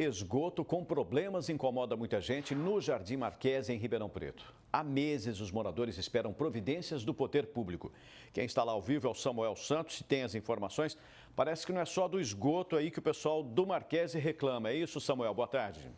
Esgoto com problemas incomoda muita gente no Jardim Marquês, em Ribeirão Preto. Há meses os moradores esperam providências do poder público. Quem está lá ao vivo é o Samuel Santos e tem as informações. Parece que não é só do esgoto aí que o pessoal do Marquês reclama. É isso, Samuel? Boa tarde.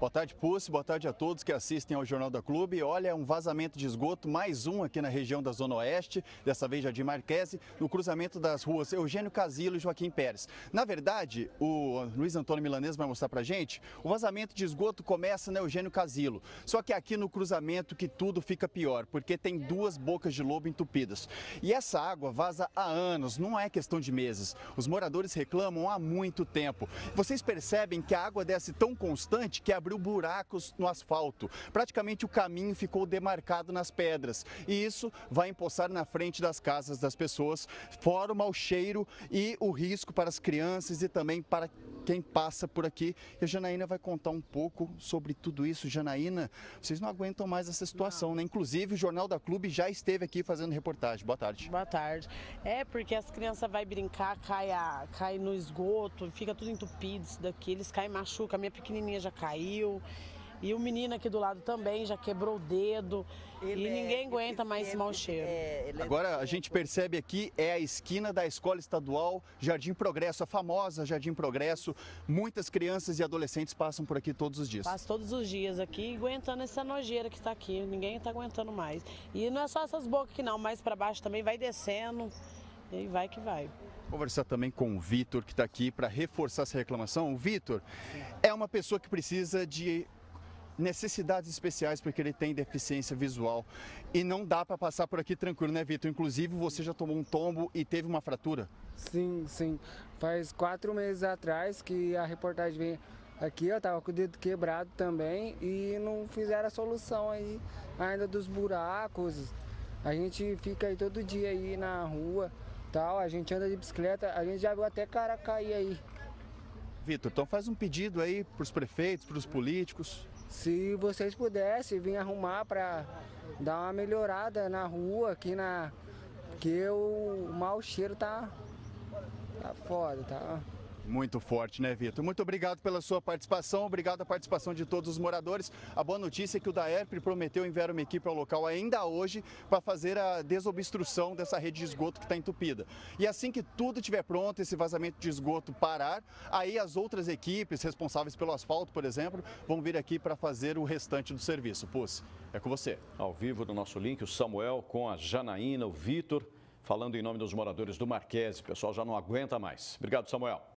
Boa tarde, Pucci. Boa tarde a todos que assistem ao Jornal da Clube. Olha, é um vazamento de esgoto, mais um aqui na região da Zona Oeste, dessa vez Jardim Marquese, no cruzamento das ruas Eugênio Casilo e Joaquim Pérez. Na verdade, o Luiz Antônio Milanês vai mostrar pra gente, o vazamento de esgoto começa na Eugênio Casilo. Só que é aqui no cruzamento que tudo fica pior, porque tem duas bocas de lobo entupidas. E essa água vaza há anos, não é questão de meses. Os moradores reclamam há muito tempo. Vocês percebem que a água desce tão constante que abriu abriu buracos no asfalto. Praticamente o caminho ficou demarcado nas pedras. E isso vai empossar na frente das casas das pessoas, fora o mau cheiro e o risco para as crianças e também para quem passa por aqui. E a Janaína vai contar um pouco sobre tudo isso. Janaína, vocês não aguentam mais essa situação, não. né? Inclusive, o Jornal da Clube já esteve aqui fazendo reportagem. Boa tarde. Boa tarde. É, porque as crianças vão brincar, cai, a, cai no esgoto, fica tudo entupido isso daqui, eles caem machuca. A minha pequenininha já caiu caiu. E o menino aqui do lado também já quebrou o dedo. Ele e é ninguém é, aguenta mais esse mau é, cheiro. É, Agora a gente percebe aqui é a esquina da Escola Estadual Jardim Progresso, a famosa Jardim Progresso. Muitas crianças e adolescentes passam por aqui todos os dias. Passam todos os dias aqui, aguentando essa nojeira que está aqui. Ninguém está aguentando mais. E não é só essas bocas aqui não, mais para baixo também vai descendo. E vai que vai conversar também com o Vitor, que está aqui para reforçar essa reclamação. O Vitor é uma pessoa que precisa de necessidades especiais porque ele tem deficiência visual e não dá para passar por aqui tranquilo, né, Vitor? Inclusive, você já tomou um tombo e teve uma fratura? Sim, sim. Faz quatro meses atrás que a reportagem veio aqui, eu tava com o dedo quebrado também e não fizeram a solução aí ainda dos buracos. A gente fica aí todo dia aí na rua tal, a gente anda de bicicleta, a gente já viu até cara cair aí. Vitor, então faz um pedido aí para os prefeitos, para os políticos. Se vocês pudessem vir arrumar para dar uma melhorada na rua aqui na que o mau cheiro tá tá foda, tá muito forte, né, Vitor? Muito obrigado pela sua participação, obrigado a participação de todos os moradores. A boa notícia é que o DAERP prometeu enviar uma equipe ao local ainda hoje para fazer a desobstrução dessa rede de esgoto que está entupida. E assim que tudo estiver pronto, esse vazamento de esgoto parar, aí as outras equipes responsáveis pelo asfalto, por exemplo, vão vir aqui para fazer o restante do serviço. Puss, é com você. Ao vivo no nosso link, o Samuel com a Janaína, o Vitor, falando em nome dos moradores do Marquese. O pessoal já não aguenta mais. Obrigado, Samuel.